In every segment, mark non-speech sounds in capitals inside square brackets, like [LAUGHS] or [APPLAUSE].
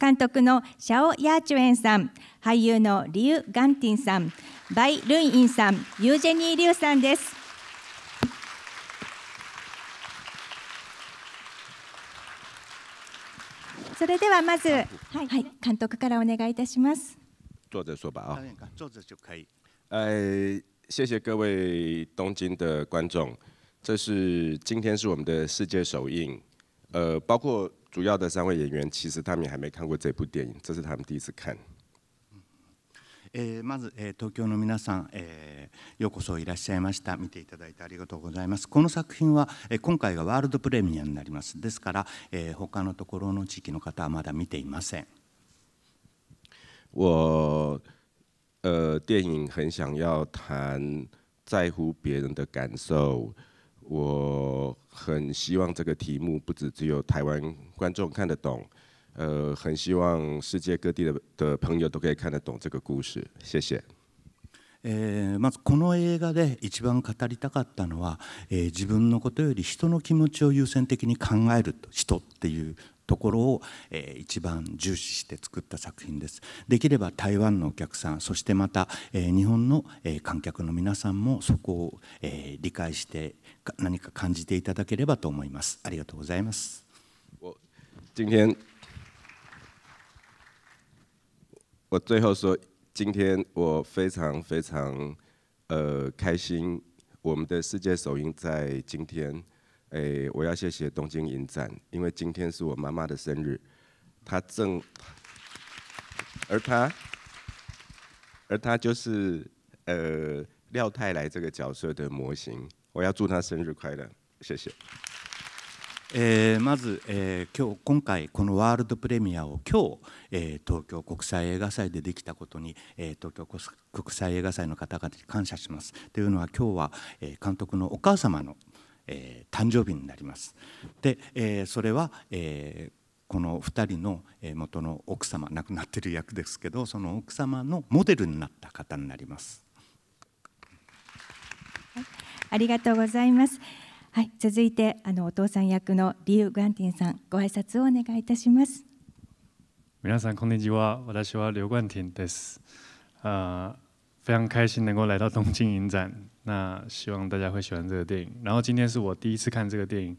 監督のシャオ・ヤーチュエンさん、俳優のリュウ・ガンティンさん、バイ・ルンインさん、ユージェニー・リュウさんです。それではまず、はい、監督からお願いいたします。坐着说吧啊，坐着就可以。呃，谢谢各位东京的观众，这是今天是我们的世界首映，呃，包括主要的三位演员其实他们也还没看过这部电影，这是他们第一次看。えー、まず、えー、東京の皆さん、えー、ようこそいらっしゃいました見ていただいてありがとうございますこの作品は、えー、今回がワールドプレミアになりますですから、えー、他のところの地域の方はまだ見ていません我呃电影很想要谈在乎别人的感受我很希望这个题目不只只有台湾观众看得懂，呃，很希望世界各地的的朋友都可以看得懂这个故事。谢谢。えー、まずこの映画で一番語りたかったのは、えー、自分のことより人の気持ちを優先的に考える人っていうところを、えー、一番重視して作った作品ですできれば台湾のお客さんそしてまた、えー、日本の、えー、観客の皆さんもそこを、えー、理解して何か感じていただければと思いますありがとうございます今天我最后说今天我非常非常呃开心我们的世界首映在今天。诶、我要谢谢东京影展，因为今天是我妈妈的生日，她正，[LAUGHS] 而她，而她就是呃廖太来这个角色的模型，我要祝她生日快乐，谢谢。えー、まず、えー、今日今回このワールドプレミアを今日、えー、東京国際映画祭でできたことに、え東京国際映画祭の方々に感謝しますというのは今日は、え監督のお母様のえー、誕生日になります。で、えー、それは、えーこの2人の元の奥様亡くなってる役ですけどその奥様のモデルになった方になります。ありがとうございます。はい、続いてあのお父さん役のリュウ・グアンティンさんご挨拶をお願いいたします。皆さんこんにちは、私はリュウ・グアンティンです。あ、非常開心能够来到东京影展。那希望大家会喜欢这个电影。然后今天是我第一次看这个电影，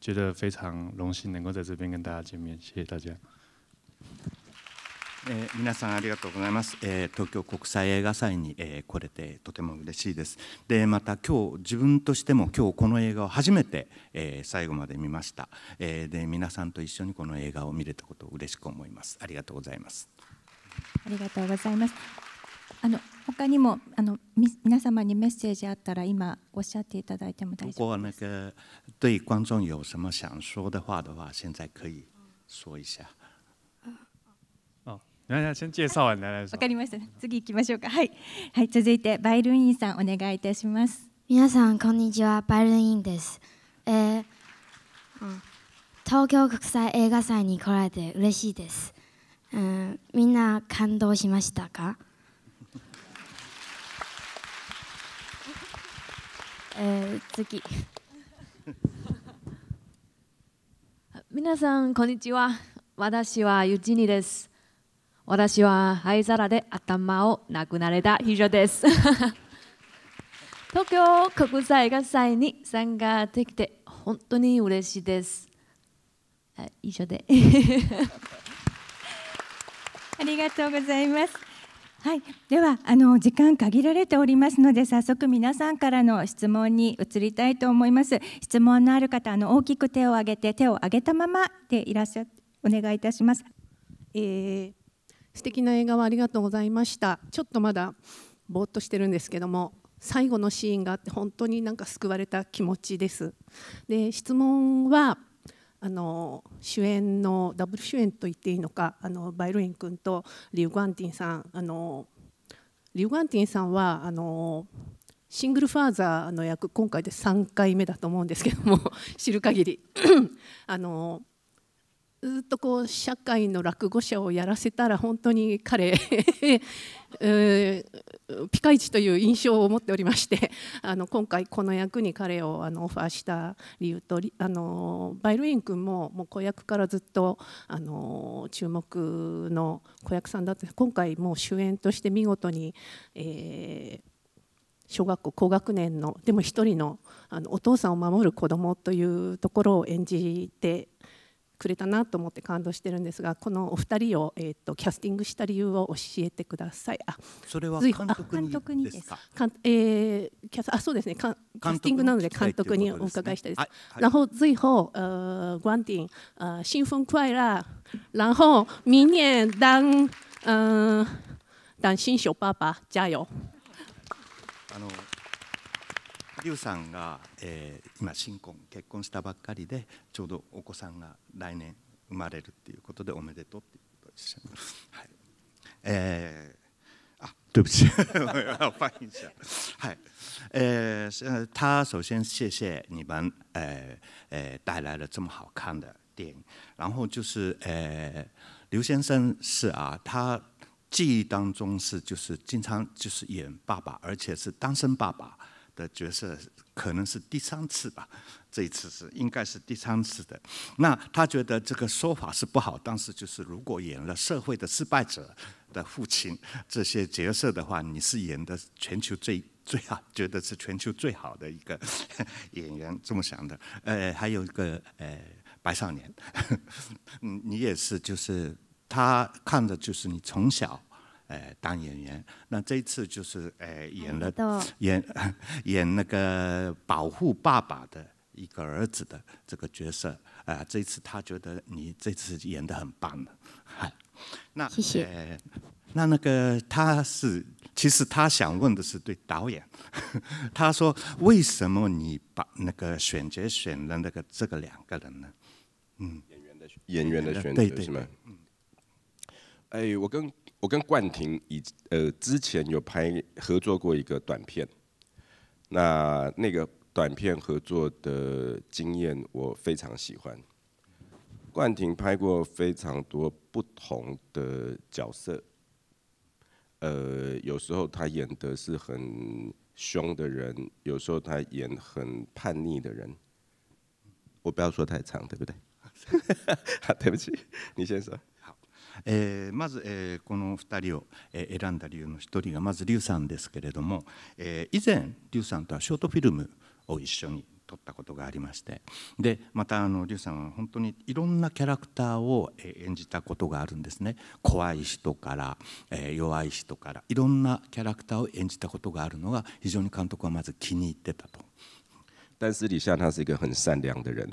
觉得非常荣幸能够在这边跟大家见面，谢谢大家。えー、皆さんありがとうございます、えー、東京国際映画祭に、えー、来れてとても嬉しいですでまた今日自分としても今日この映画を初めて、えー、最後まで見ました、えー、で皆さんと一緒にこの映画を見れたことを嬉しく思いますありがとうございますありがとうございますあの他にもあの皆様にメッセージあったら今おっしゃっていただいても大丈夫です。如果那个对观众有什么想说的话的话，现在可以说一下。先介紹完わかりました。次行きましょうか。はい、はい、続いてバイルインさんお願いいたします。皆さんこんにちは、バイルインです。えー、東京国際映画祭に来られて嬉しいです。うん、みんな感動しましたか？えー、次 [LAUGHS] 皆さんこんにちは私はユジニです私は灰皿で頭をなくなれた秘書です [LAUGHS] 東京国際映画祭に参加できて本当に嬉しいです以上で [LAUGHS] ありがとうございますはい、ではあの時間限られておりますので早速皆さんからの質問に移りたいと思います質問のある方あの大きく手を挙げて手を挙げたままでいらっしゃお願いいたします、えー、素敵な映画はありがとうございましたちょっとまだぼーっとしてるんですけども最後のシーンがあって本当になんか救われた気持ちですで質問はあの主演のダブル主演と言っていいのかあのバイロイン君とリュウ・グアンティンさんあのリュウ・グアンティンさんはあのシングルファーザーの役今回で3回目だと思うんですけども知る限り [CLEARS THROAT] あのずっとこう社会の落語者をやらせたら本当に彼 [LAUGHS] ピカイチという印象を持っておりまして [LAUGHS] あの今回この役に彼をあのオファーした理由とあのバイルイン君ももう子役からずっとあの注目の子役さんだって今回もう主演として見事に、えー、小学校高学年のでも一人のあのお父さんを守る子どもというところを演じてくれたなと思って感動してるんですがこのお二人を、えーと、キャスティングした理由を教えてくださいあそれは監督にですかえー、キャスあそうですねかキャスティングなので監督にお伺いしたいです。ラホ然后最ン呃观点呃新婚快乐，然后明ダン、嗯、ン、シ新手爸爸加油。あの。刘さんが今新婚結婚したばっかりで、ちょうどお子さんが来年生まれるっていうことでおめでとうっていう。はい。あ、对不起，我要翻译一下。是。他首先谢谢你们，呃呃，带来了这么好看的电影。然后就是，呃，刘先生是啊，他记忆当中是就是经常就是演爸爸，而且是单身爸爸。的角色可能是第三次吧，这一次是应该是第三次的。那他觉得这个说法是不好，但是就是如果演了社会的失败者的父亲这些角色的话，你是演的全球最最好，觉得是全球最好的一个演员，这么想的。呃，还有一个呃，白少年，你也是，就是他看着就是你从小。哎，当演员，那这次就是哎演了演 [LAUGHS] 演那个保护爸爸的一个儿子的这个角色啊，这次他觉得你这次演的很棒，的，[LAUGHS] 那谢谢。那那个他是其实他想问的是对导演，[LAUGHS] 他说为什么你把那个选角选了那个这个两个人呢？嗯，演员的演员的选择是吗？哎，我跟。我跟冠廷以呃之前有拍合作过一个短片，那那个短片合作的经验我非常喜欢。冠廷拍过非常多不同的角色，呃，有时候他演的是很凶的人，有时候他演很叛逆的人。我不要说太长，对不对？[LAUGHS] 对不起，你先说。えー、まず、えー、この2人を、え選んだ理由の1人がまず劉さんですけれども、え以前劉さんとはショートフィルムを一緒に撮ったことがありましてでまたあの劉さんは本当にいろんなキャラクターを演じたことがあるんですね怖い人から、え弱い人からいろんなキャラクターを演じたことがあるのが非常に監督はまず気に入ってたと。但私底下他是一个很善良的人。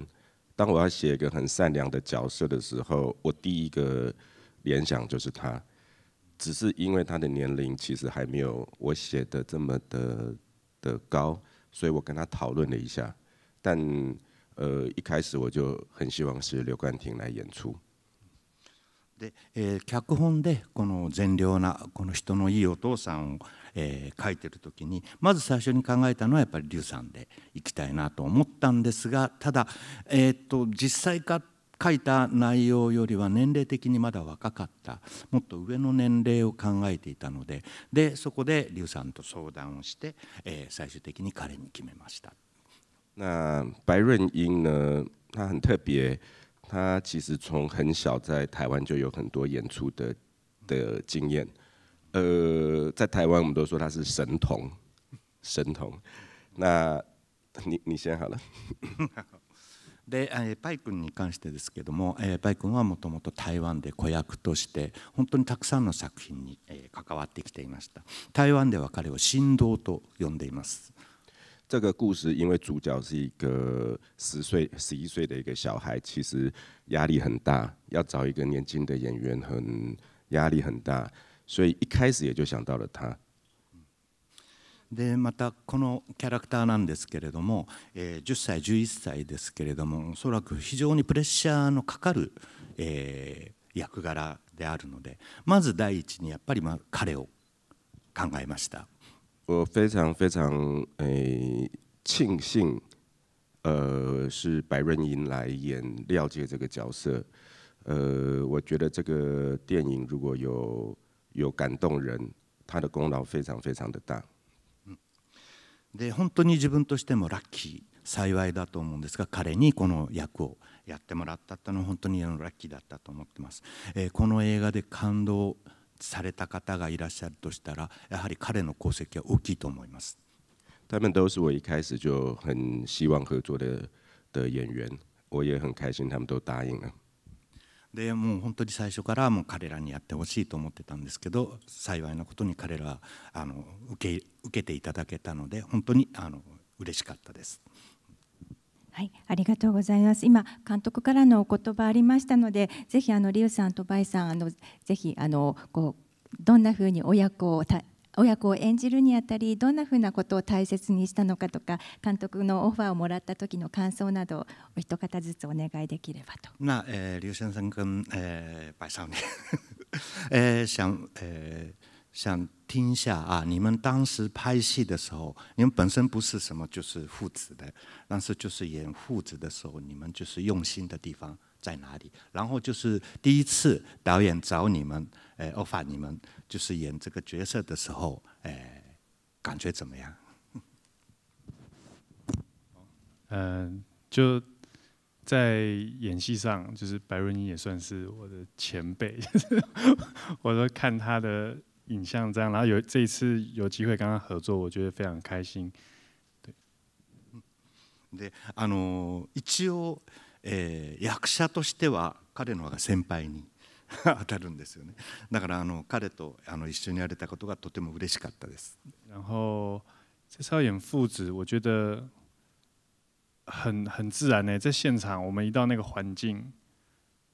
当我要写一个很善良的角色的时候，我第一个联想就是他，只是因为他的年龄其实还没有我写的这么的的高，所以我跟他讨论了一下，但呃一开始我就很希望是刘冠廷来演出。で、脚本でこの善良なこの人のいいお父さんを書いてるときにまず最初に考えたのはやっぱり劉さんで行きたいなと思ったんですが、ただえっと実際か書いた内容よりは年齢的にまだ若かったもっと上の年齢を考えていたのででそこで劉さんと相談をして、えー、最終的に彼に決めました。那白润英呢？他很特别，他其实从很小在台湾就有很多演出的的经验。呃，在台湾我们都说他是神童，神童。那你你先好了。[LAUGHS] で、えパイ君に関してですけども、えパイ君はもともと台湾で子役として本当にたくさんの作品に、え関わってきていました台湾では彼を神道と呼んでいます这个故事因为主角是一个十岁、十一岁的一个小孩，其实压力很大，要找一个年轻的演员很压力很大，所以一开始也就想到了他。でまたこのキャラクターなんですけれども、えー、10歳11歳ですけれどもおそらく非常にプレッシャーのかかる、えー、役柄であるのでまず第一にやっぱり、まあ、彼を考えました。我非常非常诶庆幸，呃，是白润英来演廖杰这个角色。呃，我觉得这个电影如果有有感动人，他的功劳非常非常的大。で本当に自分としてもラッキー幸いだと思うんですが彼にこの役をやってもらったっていうのは本当にラッキーだったと思ってます、えー、この映画で感動された方がいらっしゃるとしたらやはり彼の功績は大きいと思います他们都是我一开始就很希望合作的的演员我也很开心他们都答应了でもう本当に最初からもう彼らにやってほしいと思ってたんですけど幸いなことに彼らはあの受け受けていただけたので本当にあの嬉しかったです。はい、ありがとうございます。今監督からのお言葉ありましたので、ぜひあのリュウさんとバイさんあのぜひあのこうどんな風に親子を親子を演じるにあたりどんなふうなことを大切にしたのかとか監督のオファーをもらった時の感想などお一方ずつお願いできればと。あ、え那呃，刘さん跟えー少年，呃想呃想听一下啊？你们当时拍戏的时候，你们本身不是什么，就是父子的，但是就是演父子的时候，你们就是用心的地方在哪里？然后就是第一次导演找你们，哎，offer 你们，就是演这个角色的时候，哎，感觉怎么样？嗯，就在演戏上，就是白瑞妮也算是我的前辈，我都看他的。影像这样，然后有这一次有机会跟他合作，我觉得非常开心。对。で、あの一応、えー、役者としては彼の方が先輩に当たるんですよね。だからあの彼とあの一緒にやれたことがとても嬉しかったです。然后这次要演父子，我觉得很很自然呢。在现场，我们一到那个环境。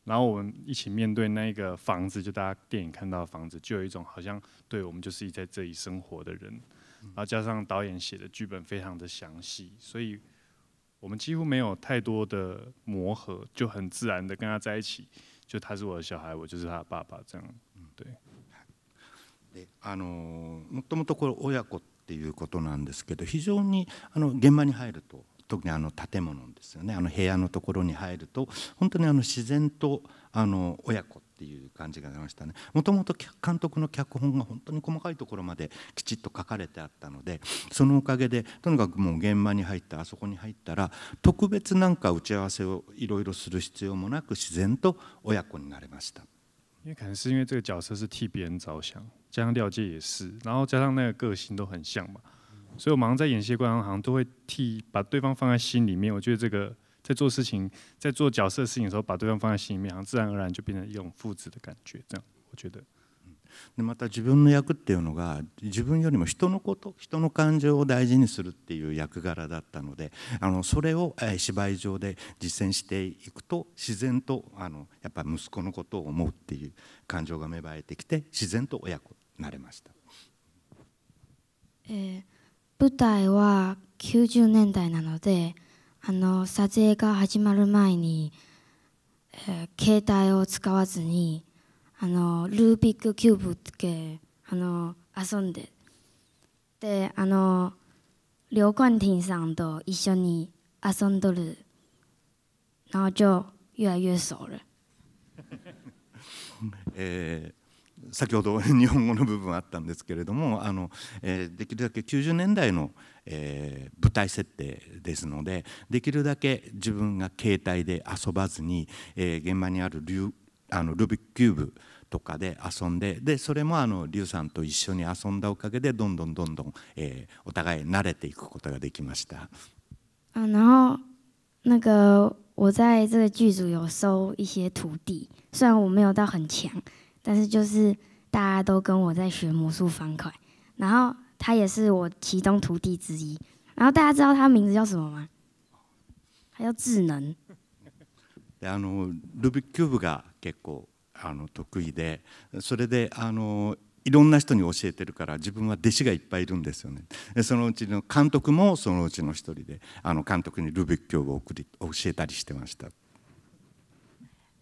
然后我们一起面对那个房子，就大家电影看到的房子，就有一种好像对我们就是在这里生活的人。然后加上导演写的剧本非常的详细，所以我们几乎没有太多的磨合，就很自然的跟他在一起。就他是我的小孩，我就是他的爸爸，这样。对。あのこれ親子っていうことなんですけど、非常にあの現場に入ると。特にあの建物ですよねあの部屋のところに入ると本当にあの自然とあの親子っていう感じが出ましたねもともと監督の脚本が本当に細かいところまできちっと書かれてあったのでそのおかげでとにかくもう現場に入ったあそこに入ったら特別なんか打ち合わせをいろいろする必要もなく自然と親子になれました。因为可能是因为这个角色是替别人着想，加上廖也是，然后加上那个个性都很像嘛，所以我忙在演戏过程，好像都会替把对方放在心里面。我觉得这个在做事情、在做角色事情的时候，把对方放在心里面，好像自然而然就变成一种父子的感觉。这样，我觉得。でまた自分の役っていうのが自分よりも人のこと人の感情を大事にするっていう役柄だったのであのそれを芝居上で実践していくと自然とあのやっぱ息子のことを思うっていう感情が芽生えてきて自然と親子になれました。えー舞台は90年代なのであの撮影が始まる前に、えー、携帯を使わずにあのルービックキューブってあの遊んでであの劉冠廷さんと一緒に遊んどる然后就越来越熟了。えー先ほど [LAUGHS] 日本語の部分あったんですけれどもあの、えー、できるだけ90年代の、えー、舞台設定ですのでできるだけ自分が携帯で遊ばずに、えー、現場にあるルあのルビックキューブとかで遊んででそれもあのリュウさんと一緒に遊んだおかげでどんどんどんどん、えー、お互い慣れていくことができました。あ然后那个我在这个剧组有收一些徒弟，虽然我没有到很强。但是就是大家都跟我在学魔术方块，然后他也是我其中徒弟之一。然后大家知道他名字叫什么吗？他叫智能。あのルビックキューブが結構あの得意で、それであのいろんな人に教えてるから自分は弟子がいっぱいいるんですよねでそのうちの監督もそのうちの一人であの監督にルビックキューブを送り教えたりしてました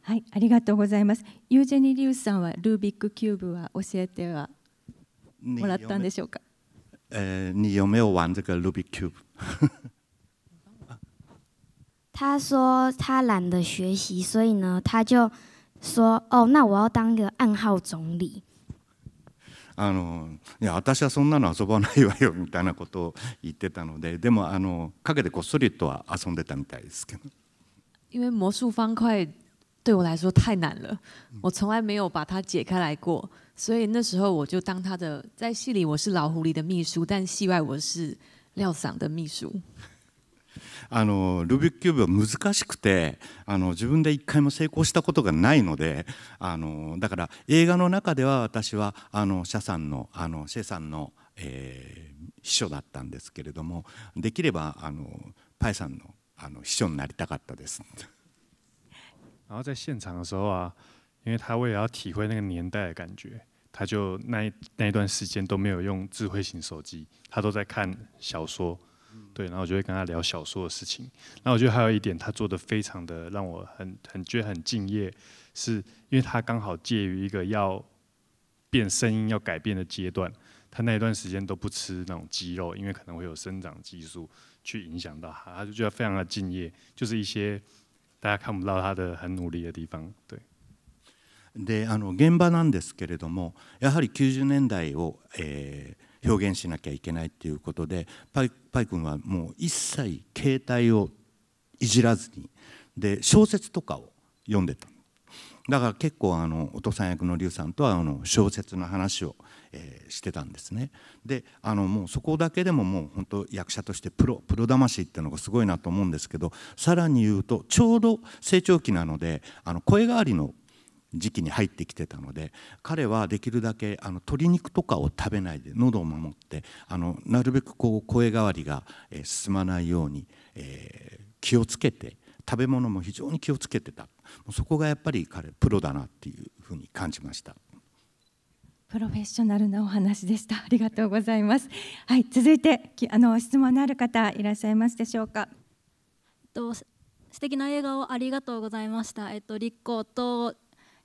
はい、ありがとうございます。ユージェニリウスさんはルービックキューブは教えてはもらったんでしょうか。呃，你有没有玩这个 Rubik Cube？[LAUGHS] 他说他懒得学习，所以呢，他就说：“哦，那我要当个暗号总理。”あのいや私はそんなの遊ばないわよみたいなことを言ってたのででもあの陰でこっそりとは遊んでたみたいですけど。因为魔术方块对我来说太难了，我从来没有把它解开来过，所以那时候我就当他的在戏里我是老狐狸的秘书，但戏外我是廖桑的秘书。あのルビックキューブは難しくてあの自分で一回も成功したことがないのであのだから映画の中では私はあのシャさんのあのシェさんの、えー、秘書だったんですけれどもできればあのパイさんのあの秘書になりたかったです。然后在现场的时候啊，因为他为了要体会那个年代的感觉，他就那一那一段时间都没有用智慧型手机，他都在看小说，对。然后我就会跟他聊小说的事情。那我觉得还有一点，他做的非常的让我很很觉得很敬业，是因为他刚好介于一个要变声音要改变的阶段，他那一段时间都不吃那种鸡肉，因为可能会有生长激素去影响到他，他就觉得非常的敬业，就是一些。大家看不到他的很努力的地方。对。であの現場なんですけれどもやはり90年代を、えー、表現しなきゃいけないっていうことでパイパイ君はもう一切携帯をいじらずにで小説とかを読んでたんだから結構あのお父さん役の劉さんとはあの小説の話を、えー、してたんですねであのもうそこだけでももう本当役者としてプロプロ魂っていうのがすごいなと思うんですけどさらに言うとちょうど成長期なのであの声変わりの時期に入ってきてたので彼はできるだけあの鶏肉とかを食べないで喉を守ってあのなるべくこう声変わりが、えー、進まないように、えー、気をつけて食べ物も非常に気をつけてたそこがやっぱり彼プロだなっていうふうに感じましたプロフェッショナルなお話でした [LAUGHS] ありがとうございますはい続いてあの質問のある方いらっしゃいますでしょうかと素敵な映画をありがとうございましたえっと立候と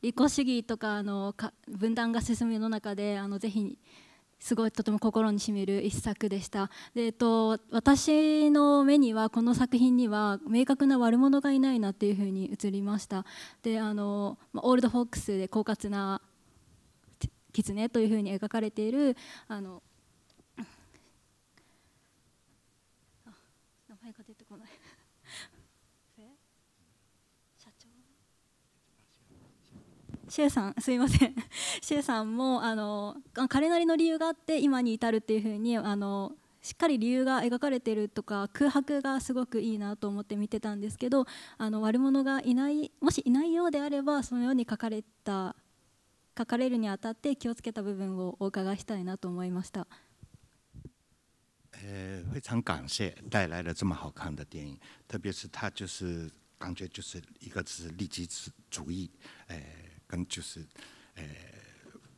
利己主義とかあの分断が進む世の中であのぜひすごいとても心にしみる一作でしたで、えっと、私の目にはこの作品には明確な悪者がいないなっていうふうに映りましたであのオールドフォックスで狡猾な狐というふうに描かれているあのシェイさんすいません [LAUGHS] シェイさんもあの彼なりの理由があって今に至るっていうふうにあのしっかり理由が描かれてるとか空白がすごくいいなと思って見てたんですけどあの悪者がいないもしいないようであればそのように書かれた書かれるにあたって気をつけた部分をお伺いしたいなと思いました。呃，非常感谢带来了这么好看的电影，特别是它就是感觉就是一个是利己主义，哎、呃，跟就是，呃，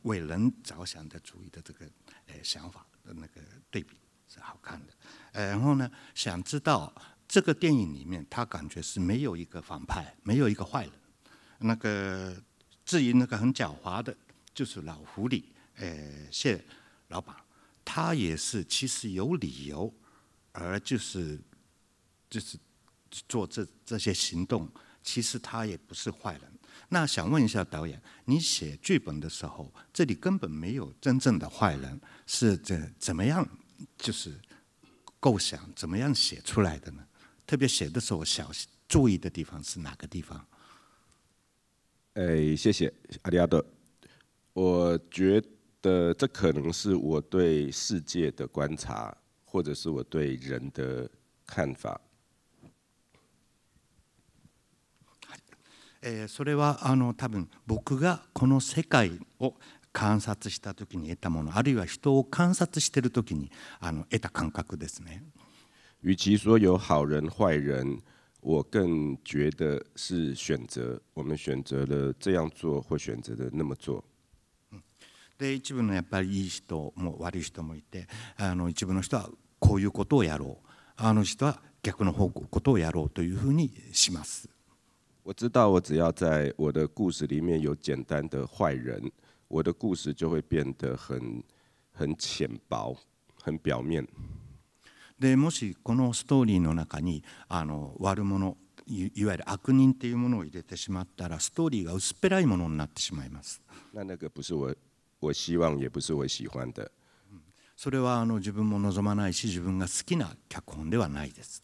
为人着想的主义的这个呃想法的那个对比是好看的。呃，然后呢，想知道这个电影里面，他感觉是没有一个反派，没有一个坏人。那个至于那个很狡猾的，就是老狐狸，呃，谢老板，他也是其实有理由而就是就是做这这些行动，其实他也不是坏人。那想问一下导演，你写剧本的时候，这里根本没有真正的坏人，是怎怎么样就是构想，怎么样写出来的呢？特别写的时候，小注意的地方是哪个地方？哎，谢谢阿里德。我觉得这可能是我对世界的观察，或者是我对人的看法。えー、それはあの多分僕がこの世界を観察した時に得たものあるいは人を観察してる時にあの得た感覚ですね。与其说有好人坏人，我更觉得是选择。我们选择了这样做，或选择了那么做。で一部のやっぱりいい人も悪い人もいて、あの一部の人はこういうことをやろう、あの人は逆の方向ことをやろうというふうにします。我知道，我只要在我的故事里面有简单的坏人，我的故事就会变得很很浅薄、很表面。でもしこのストーリーの中にあの悪人いうものを入れてしまったら、ストーリーが薄っぺらいものになってしまいます。那那个不是我我希望，也不是我喜欢的。それはあの自分も望まないし、自分が好きな脚本ではないです。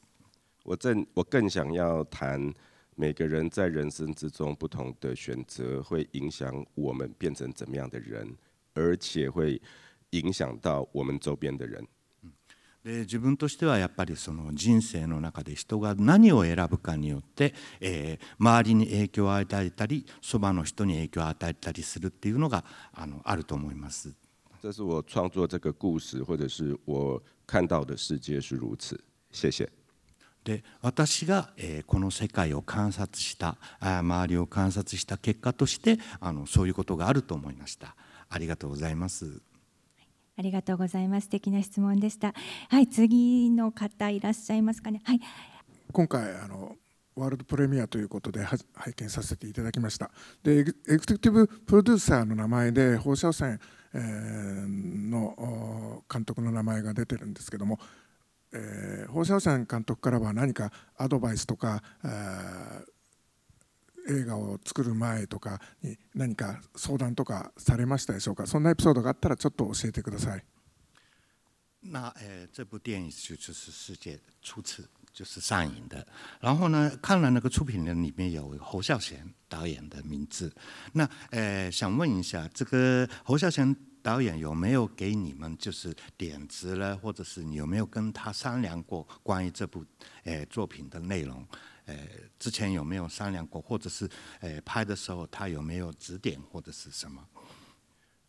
我正我更想要谈。每个人在人生之中不同的选择，会影响我们变成怎么样的人，而且会影响到我们周边的人。で自分としてはやっぱりその人生の中で人が何を選ぶかによって、周りに影響を与えたり、そばの人に影響を与えたりするっていうのがあのあると思います。这是我创作这个故事，或者是我看到的世界是如此。谢谢。で私が、えー、この世界を観察したあ周りを観察した結果としてあのそういうことがあると思いましたありがとうございますありがとうございます素敵な質問でしたはい次の方いらっしゃいますかねはい今回あのワールドプレミアということで拝見させていただきましたでエグゼクティブプロデューサーの名前で放射線の監督の名前が出てるんですけどもえー、放射線監督からは何かアドバイスとか映画を作る前とかに何か相談とかされましたでしょうかそんなエピソードがあったらちょっと教えてください。那呃，这部电影就就是世界初次就是上映的。然后呢，看了那个出品人里面有侯孝贤导演的名字。那呃，想问一下，这个侯孝贤导演有没有给你们就是点子了，或者是你有没有跟他商量过关于这部诶作品的内容？诶，之前有没有商量过，或者是诶拍的时候他有没有指点或者是什么？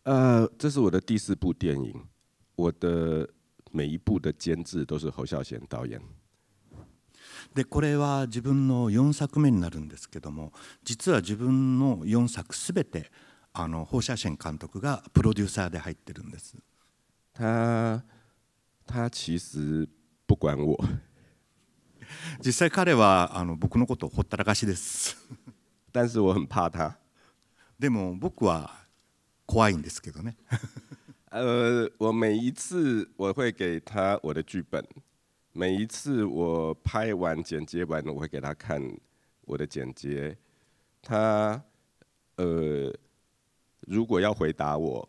呃，这是我的第四部电影，我的每一部的监制都是侯孝贤导演。でこれは自分の四作目になるんですけども、実は自分の四作すべて。あの放射線監督がプロデューサーで入ってるんです。他他其实不管我。[LAUGHS] 実際彼はあの僕のことをほったらかしです。[LAUGHS] 但是我很怕他。でも僕は怖いんですけどね。[LAUGHS] 呃，我每一次我会给他我的剧本，每一次我拍完剪接完，我会给他看我的剪接。他呃。如果要回答我，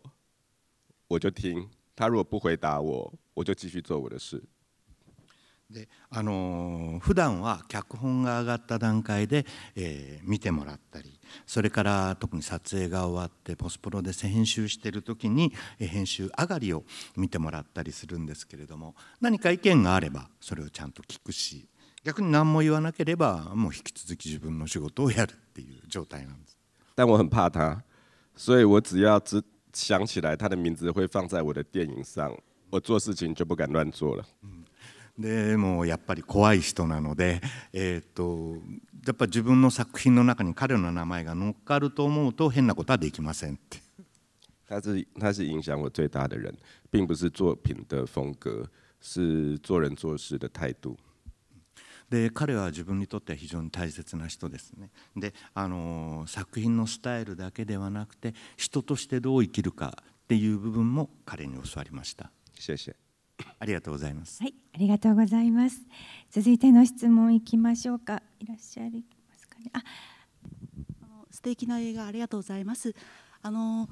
我就听；他如果不回答我，我就继续做我的事。であのー、普段は脚本が上がった段階で、えー、見てもらったりそれから特に撮影が終わってポスプロで編集してる時に、え編集上がりを見てもらったりするんですけれども何か意見があればそれをちゃんと聞くし逆に何も言わなければもう引き続き自分の仕事をやるっていう状態なんです。但我很怕他所以我只要只想起来他的名字会放在我的电影上，我做事情就不敢乱做了。でもやっぱり怖い人なので、えっとやっぱ自分の作品の中に彼の名前が乗っかると思うと変なことはできませんって。他是他是影响我最大的人，并不是作品的风格，是做人做事的态度。で彼は自分にとっては非常に大切な人ですねであの作品のスタイルだけではなくて人としてどう生きるかっていう部分も彼に教わりましたありがとうございますはいありがとうございます続いての質問いきましょうかいらっしゃいますかねあ素敵な映画ありがとうございますあの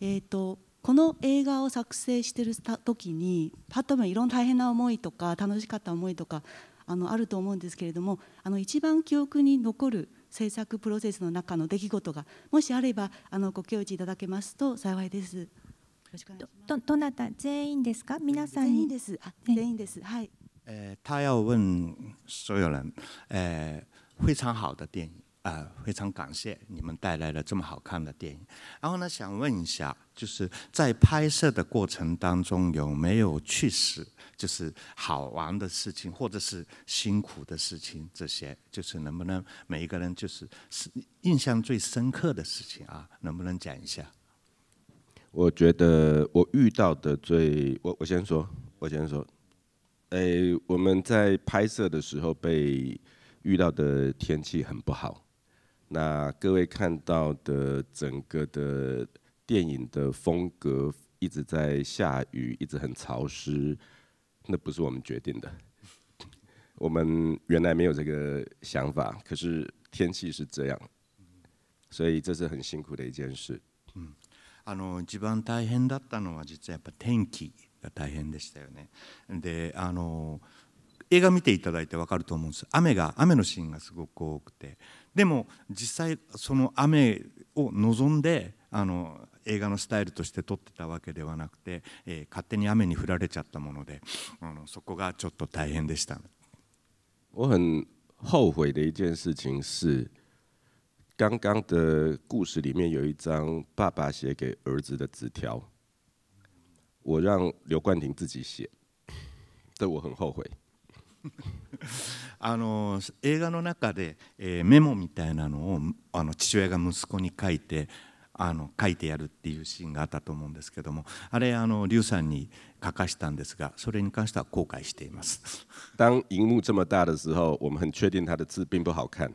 えっ、ー、とこの映画を作成してる時にパッと見いろんな大変な思いとか楽しかった思いとかあのあると思うんですけれどもあの一番記憶に残る制作プロセスの中の出来事がもしあればあのご教示いただけますと幸いです。よろどなた全員ですか？皆さん全員です。あ全員です。はい。えー、他要问所有人、えー、非常好的电影。啊，非常感谢你们带来了这么好看的电影。然后呢，想问一下，就是在拍摄的过程当中有没有趣事，就是好玩的事情，或者是辛苦的事情？这些就是能不能每一个人就是是印象最深刻的事情啊？能不能讲一下？我觉得我遇到的最我我先说，我先说。诶，我们在拍摄的时候被遇到的天气很不好。那各位看到的整个的电影的风格一直在下雨，一直很潮湿，那不是我们决定的。[LAUGHS] 我们原来没有这个想法，可是天气是这样，所以这是很辛苦的一件事。嗯，あの一番大変だったのは実はやっぱ天気が大変でしたよね。で、あの映画見ていただいてわかると思うんです。雨が雨のシーンがすごく多くて。でも実際その雨を望んであの映画のスタイルとして撮ってたわけではなくて、えー、勝手に雨に降られちゃったものであのそこがちょっと大変でした。我很后悔的一件事情是，刚刚的故事里面有一张爸爸写给儿子的纸条，我让刘冠廷自己写，这我很后悔。[LAUGHS] あの映画の中で、えー、メモみたいなのをあの父親が息子に書いてあの書いてやるっていうシーンがあったと思うんですけどもあれあの劉さんに書かしたんですがそれに関しては後悔しています。[LAUGHS] 当荧幕这么大的时候，我们很确定他的字并不好看。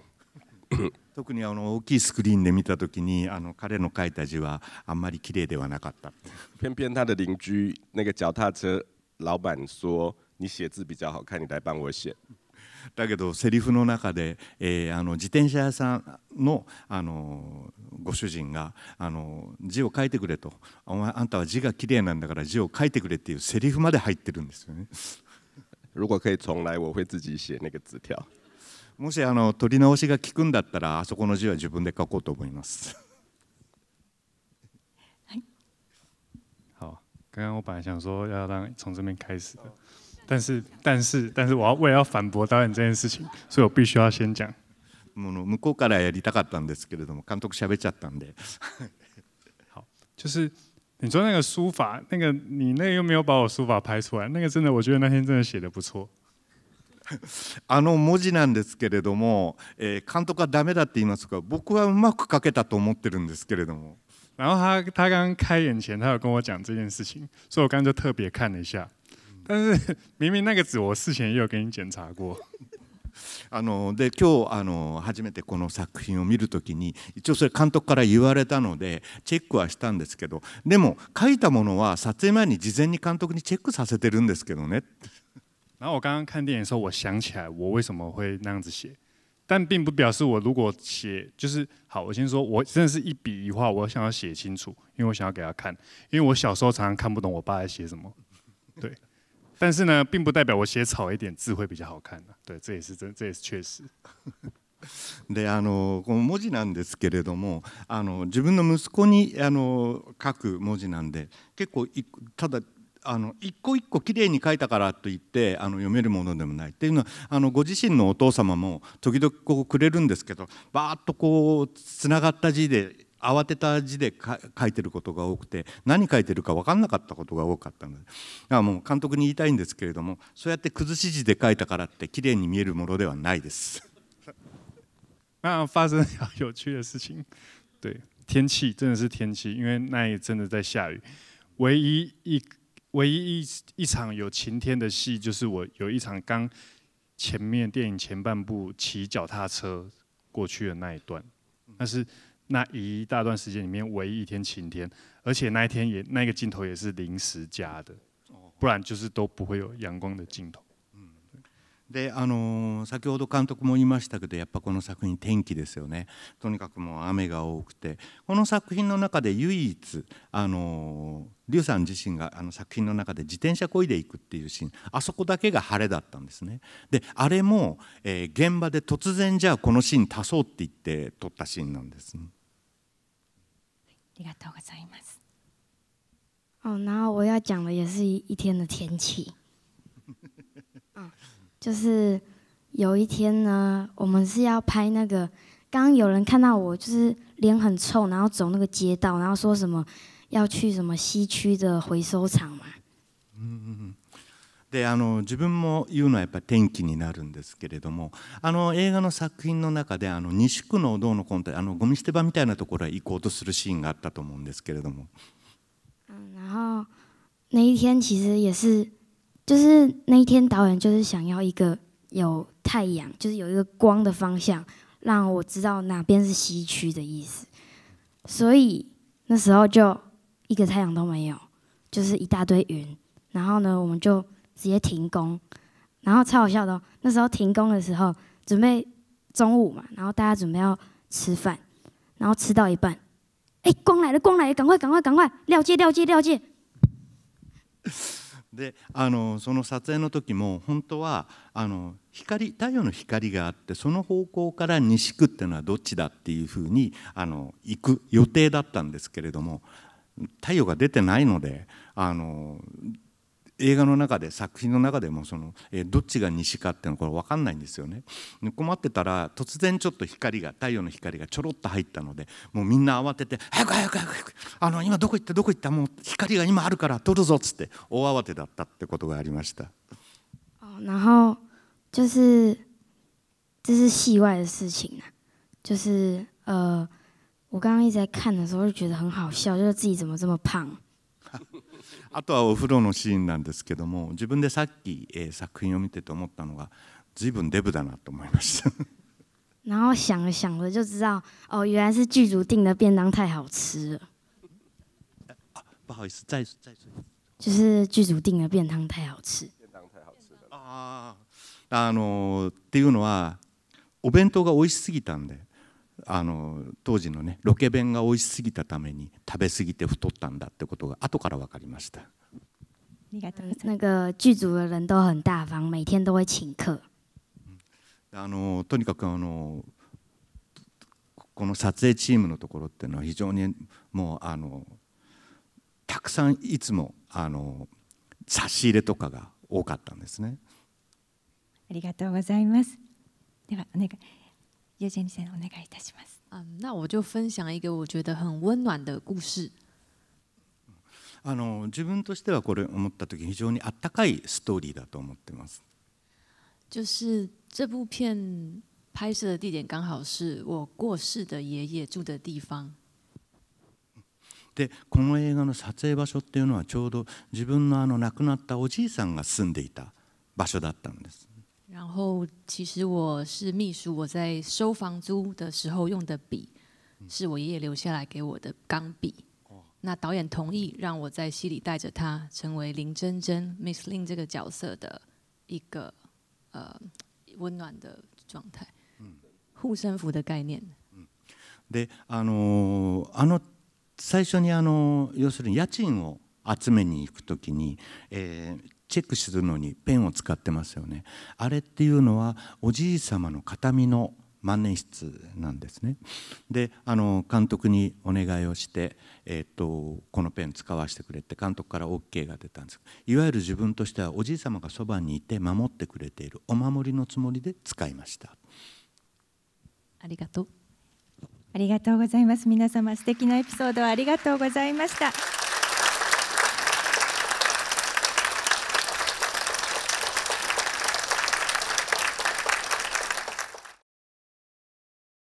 [LAUGHS] 特にあの大きいスクリーンで見たときにあの彼の書いた字はあんまり綺麗ではなかった。偏偏他的邻居那个脚踏车老板说。你写字比较好看，你来帮我写。だけどセリフの中で、えー、あの自転車屋さんのあのご主人があの字を書いてくれとお前あんたは字が綺麗なんだから字を書いてくれっていうセリフまで入ってるんですよね。[LAUGHS] もしあの取り直しが効くんだったらあそこの字は自分で書こうと思います。はい。好，刚刚我本来想说要让从这边开始的。但是，但是，但是，我要，我了要反驳导演这件事情，所以我必须要先讲。あの向からやりたかったんですけれども、監督喋っちゃったんで [LAUGHS] 好，就是你说那个书法，那个你那又没有把我书法拍出来，那个真的，我觉得那天真的写的不错。あの文字なんですけれども、え監督はダメだって言いますが、僕はうまく書けたと思ってるんですけれども。然后他他刚开演前，他有跟我讲这件事情，所以我刚刚就特别看了一下。但是明明那个纸我事前也有给你检查过。[LAUGHS] あので今日あの初めてこの作品を見るときに一応それ監督から言われたのでチェックはしたんですけど、でも書いたものは撮影前に事前に監督にチェックさせてるんですけどね。[LAUGHS] 然后我刚刚看电影的时候，我想起来我为什么会那样子写，但并不表示我如果写就是好。我先说，我真的是一笔一画，我想要写清楚，因为我想要给他看，因为我小时候常常看不懂我爸在写什么，对。但是呢，并不代表我写草一点字会比较好看对，这也是真，这也是确实。[LAUGHS] であのこの文字なんですけれどもあの自分の息子にあの書く文字なんで結構ただあの一個一個きれいに書いたからといってあの読めるものでもないっていうのはあのご自身のお父様も時々こうくれるんですけどバーッとこうつながった字で慌てた字で書いてることが多くて何書いてるか分かんなかったことが多かったのでだからもう監督に言いたいんですけれどもそうやって崩し字で書いたからって綺麗に見えるものではないです。那发生有趣的事情，对天气真的是天气，因为那里真的在下雨。唯一一唯一一一场有晴天的戏，就是我有一场刚前面电影前半部骑脚踏车过去的那一段，但是。那一大段时间里面唯一一天晴天，而且那一天也那个镜头也是临时加的，不然就是都不会有阳光的镜头。であの先ほど監督も言いましたけどやっぱこの作品天気ですよねとにかくもう雨が多くてこの作品の中で唯一あの劉さん自身があの作品の中で自転車こいでいくっていうシーンあそこだけが晴れだったんですねであれも、えー、現場で突然じゃあこのシーン足そうって言って撮ったシーンなんです、ね。哦，然后我要讲的也是一天的天气。嗯，[LAUGHS] 就是有一天呢，我们是要拍那个，刚刚有人看到我就是脸很臭，然后走那个街道，然后说什么要去什么西区的回收厂嘛。嗯嗯。であの自分も言うのはやっぱり転機になるんですけれどもあの映画の作品の中であの西区の銅のコンテあのゴミ捨て場みたいなところへ行こうとするシーンがあったと思うんですけれども。然后那一天其实也是，就是那一天导演就是想要一个有太阳，就是有一个光的方向，让我知道哪边是西区的意思。所以那时候就一个太阳都没有，就是一大堆云。然后呢，我们就直接停工，然后超好笑的、哦。那时候停工的时候，准备中午嘛，然后大家准备要吃饭，然后吃到一半，哎、欸，光来了，光来了，赶快，赶快，赶快，料界，料界，料界。[LAUGHS] であのその撮影の時も本当はあの光太陽の光があってその方向から西区っていうのはどっちだっていうふうにあの行く予定だったんですけれども太陽が出てないのであの映画の中で作品の中でもその、えー、どっちが西かっていうのこれ分かんないんですよね。困ってたら突然ちょっと光が太陽の光がちょろっと入ったのでもうみんな慌てて「早く早く早く早くあの今どこ行ったどこ行ったもう光が今あるから撮るぞ」っつって大慌てだったってことがありました。然后就是这是戏外的事情啊，就是呃，我刚刚一直在看的时候就觉得很好笑，就是自己怎么这么胖。[LAUGHS] あとはお風呂のシーンなんですけども自分でさっき、えー、作品を見てて思ったのが随分デブだなと思いました [LAUGHS] 然后想了想了就知道哦原来是剧组订的便当太好吃了不好意思再再就是剧组订的便当太好吃便当太好吃了啊あのっていうのはお弁当が美味しすぎたんであの当時のねロケ弁が美味しすぎたために食べ過ぎて太ったんだってことが後から分かりました。那个剧组的人都很大方，每天都会请客。あのとにかくあのこの撮影チームのところっていうのは非常にもうあのたくさんいつもあの差し入れとかが多かったんですね。ありがとうございます。ではお願い。ユジェニさんお願いいたします。あ、那我就分享一个我觉得很温暖的故事。あの自分としてはこれ思った時非常にあったかいストーリーだと思ってます。就是这部片拍摄的地点刚好是我过世的爷爷住的地方。でこの映画の撮影場所っていうのはちょうど自分のあの亡くなったおじいさんが住んでいた場所だったんです。然后，其实我是秘书，我在收房租的时候用的笔，是我爷爷留下来给我的钢笔。那导演同意让我在戏里带着他，成为林真真 Miss Lin 这个角色的一个呃温暖的状态，护身符的概念。で、あのあの最初にあの要するに家賃を集めに行くときに、え。チェックするのにペンを使ってますよねあれっていうのはおじい様の形見の万年筆なんですね。であの監督にお願いをして、えー、っとこのペン使わせてくれって監督から OK が出たんですいわゆる自分としてはおじい様がそばにいて守ってくれているお守りのつもりで使いました。ありがとうありがとうございます皆様素敵なエピソードありがとうございました。